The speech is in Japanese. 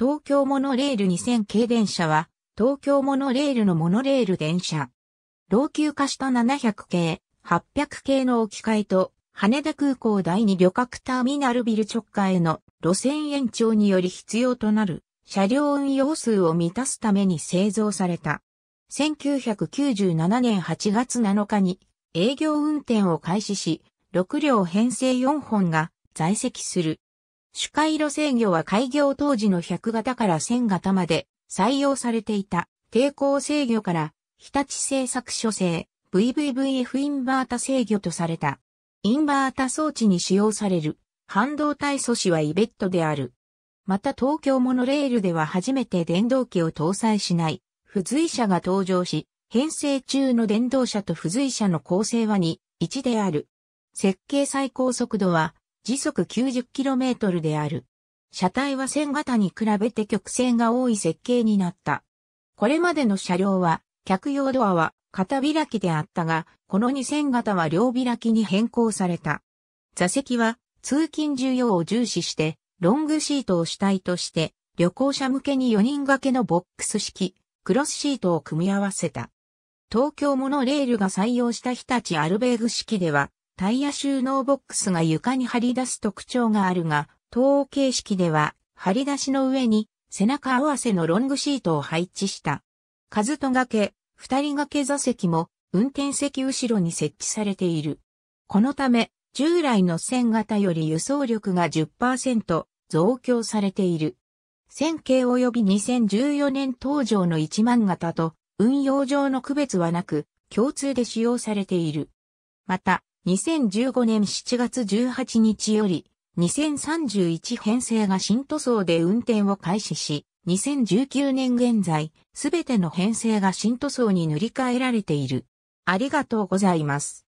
東京モノレール2000系電車は、東京モノレールのモノレール電車。老朽化した700系、800系の置き換えと、羽田空港第2旅客ターミナルビル直下への路線延長により必要となる車両運用数を満たすために製造された。1997年8月7日に営業運転を開始し、6両編成4本が在籍する主回路制御は開業当時の100型から1000型まで採用されていた抵抗制御から日立製作所製 VVVF インバータ制御とされた。インバータ装置に使用される半導体素子はイベットである。また東京モノレールでは初めて電動機を搭載しない付随車が登場し、編成中の電動車と付随車の構成は2、1である。設計最高速度は時速 90km である。車体は線型に比べて曲線が多い設計になった。これまでの車両は、客用ドアは片開きであったが、この2線型は両開きに変更された。座席は通勤需要を重視して、ロングシートを主体として、旅行者向けに4人掛けのボックス式、クロスシートを組み合わせた。東京モノレールが採用した日立アルベーグ式では、タイヤ収納ボックスが床に張り出す特徴があるが、東欧形式では、張り出しの上に背中合わせのロングシートを配置した。数と掛け、二人掛け座席も運転席後ろに設置されている。このため、従来の線型より輸送力が10%増強されている。線形及び2014年登場の1万型と運用上の区別はなく、共通で使用されている。また、2015年7月18日より、2031編成が新塗装で運転を開始し、2019年現在、すべての編成が新塗装に塗り替えられている。ありがとうございます。